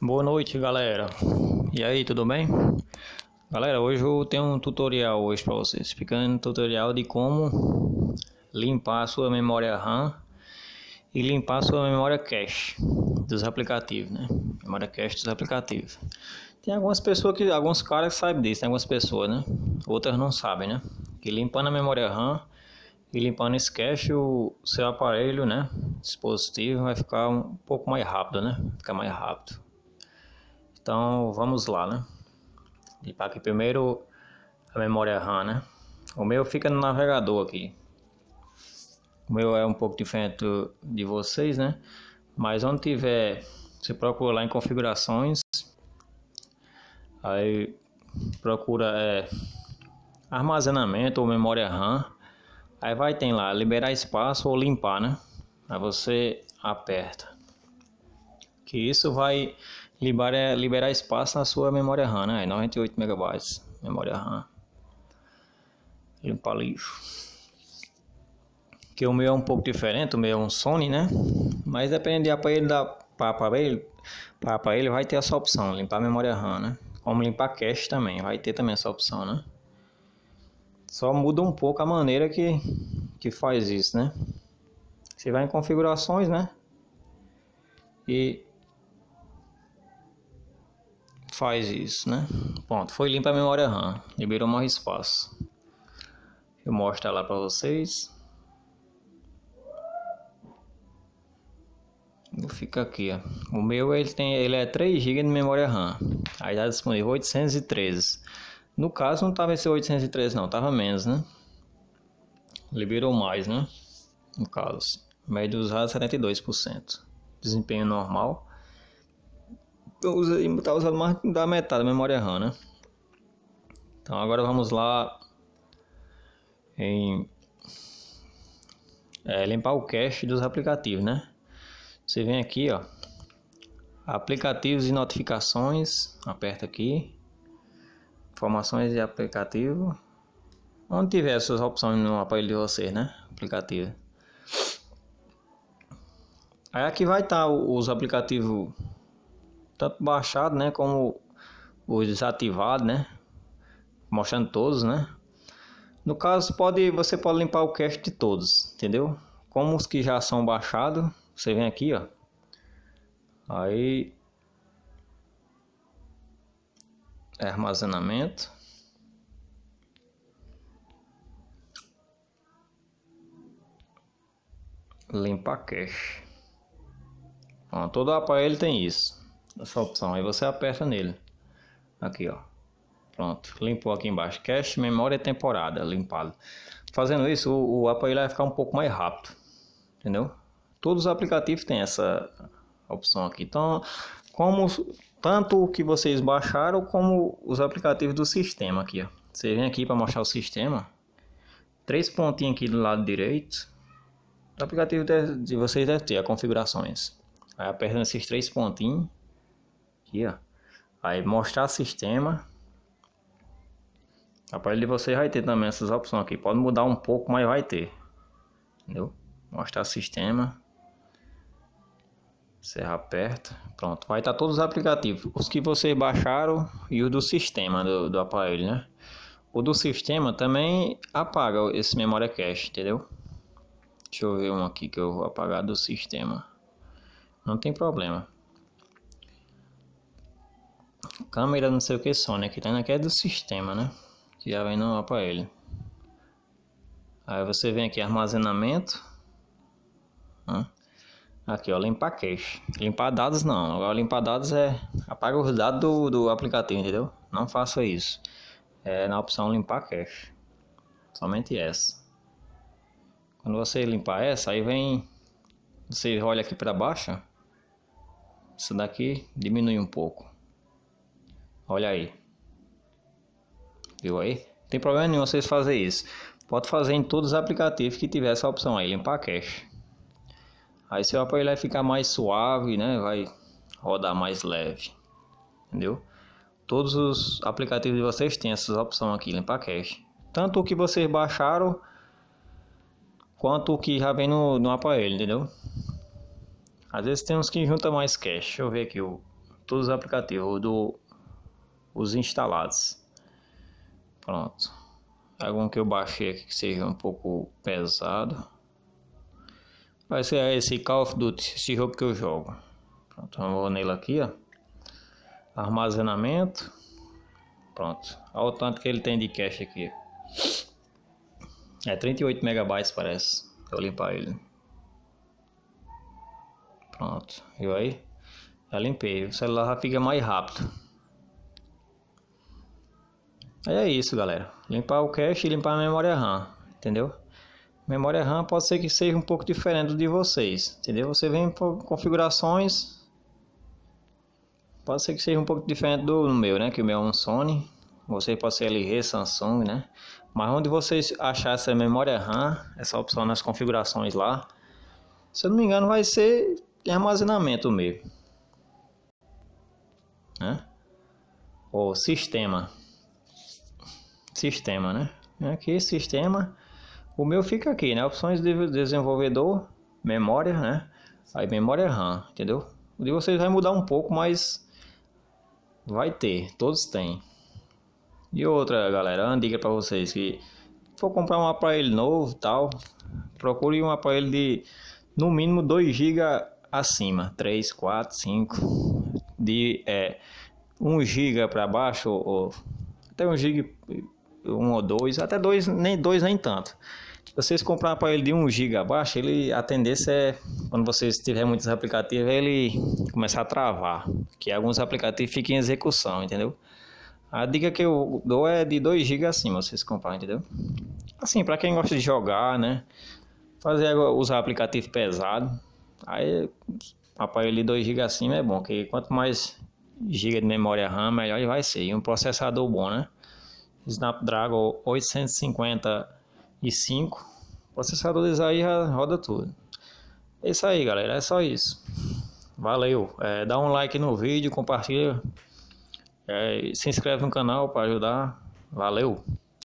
Boa noite galera, e aí tudo bem? Galera, hoje eu tenho um tutorial hoje para vocês, um tutorial de como limpar a sua memória RAM e limpar a sua memória cache dos aplicativos, né? Memória cache dos aplicativos. Tem algumas pessoas que, alguns caras sabem disso, tem algumas pessoas, né? Outras não sabem, né? Que limpando a memória RAM e limpando esse cache, o seu aparelho, né? Dispositivo vai ficar um pouco mais rápido, né? Fica mais rápido então vamos lá, né? Limpar aqui primeiro a memória RAM, né? O meu fica no navegador aqui. O meu é um pouco diferente de vocês, né? Mas onde tiver, você procura lá em configurações. Aí procura é, armazenamento ou memória RAM. Aí vai tem lá liberar espaço ou limpar, né? Aí você aperta. Que isso vai liberar liberar espaço na sua memória RAM, né? 98 é MB memória RAM. Limpar lixo. Que o meu é um pouco diferente, o meu é um Sony, né? Mas dependendo de aparelho da para aparelho, para ele vai ter essa opção, limpar a memória RAM, né? Como limpar cache também, vai ter também essa opção, né? Só muda um pouco a maneira que que faz isso, né? Você vai em configurações, né? E faz isso, né? Pronto, foi limpa a memória RAM, liberou mais espaço. Eu mostro lá para vocês. Vou ficar aqui, ó. O meu ele tem, ele é 3 GB de memória RAM. Aí está disponível 813. No caso não estava esse 813 não, Tava menos, né? Liberou mais, né? No caso, médio usado 72%. Desempenho normal está usando mais da metade da memória RAM, né? Então agora vamos lá em é, limpar o cache dos aplicativos, né? Você vem aqui, ó, aplicativos e notificações, aperta aqui, informações de aplicativo, onde tiver suas opções no aparelho de vocês, né? Aplicativo. Aí aqui vai estar tá os aplicativos tanto baixado, né, como os desativados, né? Mostrando todos, né? No caso, pode você pode limpar o cache de todos, entendeu? Como os que já são baixados, você vem aqui, ó. Aí é armazenamento. Limpar cache. Bom, todo aparelho tem isso essa opção. Aí você aperta nele. Aqui, ó. Pronto, limpou aqui embaixo. Cache, memória temporada, limpado. Fazendo isso, o, o aparelho vai ficar um pouco mais rápido. Entendeu? Todos os aplicativos têm essa opção aqui. Então, como tanto o que vocês baixaram como os aplicativos do sistema aqui, ó. Você vem aqui para mostrar o sistema. Três pontinhos aqui do lado direito. O aplicativo de, de vocês deve ter a configurações. Aí aperta nesses três pontinhos aqui, ó. Aí mostrar sistema. aparelho de vocês vai ter também essas opções aqui. Pode mudar um pouco, mas vai ter. Entendeu? Mostrar sistema. Serra aperta. Pronto. Vai estar tá todos os aplicativos. Os que vocês baixaram e os do sistema do, do aparelho, né? O do sistema também apaga esse memória cache, entendeu? Deixa eu ver um aqui que eu vou apagar do sistema. Não tem problema câmera não sei o que Sony, que tá? aqui é do sistema, né? Que já vem no aparelho. Aí você vem aqui armazenamento. Aqui ó, limpar cache. Limpar dados não. Agora limpar dados é apaga os dados do, do aplicativo, entendeu? Não faça isso. É na opção limpar cache. Somente essa. Quando você limpar essa, aí vem você olha aqui para baixo. Isso daqui diminui um pouco. Olha aí. Viu aí? Não tem problema nenhum vocês fazerem isso. Pode fazer em todos os aplicativos que tiver essa opção aí, limpar cache. Aí seu aparelho vai ficar mais suave, né? Vai rodar mais leve. Entendeu? Todos os aplicativos de vocês têm essa opção aqui, limpar cache. Tanto o que vocês baixaram, quanto o que já vem no, no aparelho, entendeu? Às vezes tem uns que junta mais cache. Deixa eu ver aqui o, todos os aplicativos. O do os instalados. Pronto. Algum que eu baixei aqui que seja um pouco pesado. Vai ser esse Call of Duty, esse jogo que eu jogo. Pronto, vou nele aqui, ó. Armazenamento. Pronto. Olha o tanto que ele tem de cache aqui. É 38 megabytes parece. Eu limpar ele. Pronto, viu aí? Já limpei. O celular já fica mais rápido. É isso, galera. Limpar o cache e limpar a memória RAM, entendeu? Memória RAM pode ser que seja um pouco diferente de vocês, entendeu? Você vem por configurações, pode ser que seja um pouco diferente do meu, né? Que o meu é um Sony, você pode ser LG, Samsung, né? Mas onde vocês achar essa memória RAM, essa opção nas configurações lá, se eu não me engano vai ser em armazenamento mesmo, né? Ou sistema sistema, né? Aqui sistema, o meu fica aqui, né? Opções de desenvolvedor, memória, né? Aí memória RAM, entendeu? O de vocês vai mudar um pouco, mas vai ter, todos têm. E outra, galera, uma dica para vocês que for comprar um aparelho novo, tal, procure um aparelho de no mínimo 2 GB acima, 3, 4, 5 de é, 1 GB para baixo ou até 1 GB um ou dois, até dois, nem dois nem tanto. Tipo, se vocês comprar um aparelho de 1 GB abaixo, ele, a tendência é, quando vocês tiverem muitos aplicativos, ele começar a travar, que alguns aplicativos fiquem em execução, entendeu? A dica que eu dou é de 2 GB acima, vocês comprar, entendeu? Assim, para quem gosta de jogar, né? Fazer, usar aplicativo pesado, aí aparelho de 2 GB acima é bom, porque quanto mais giga de memória RAM, melhor ele vai ser. E um processador bom, né? Snapdragon 855. Processadores aí já roda tudo. É isso aí, galera. É só isso. Valeu. É, dá um like no vídeo, compartilha. É, se inscreve no canal para ajudar. Valeu.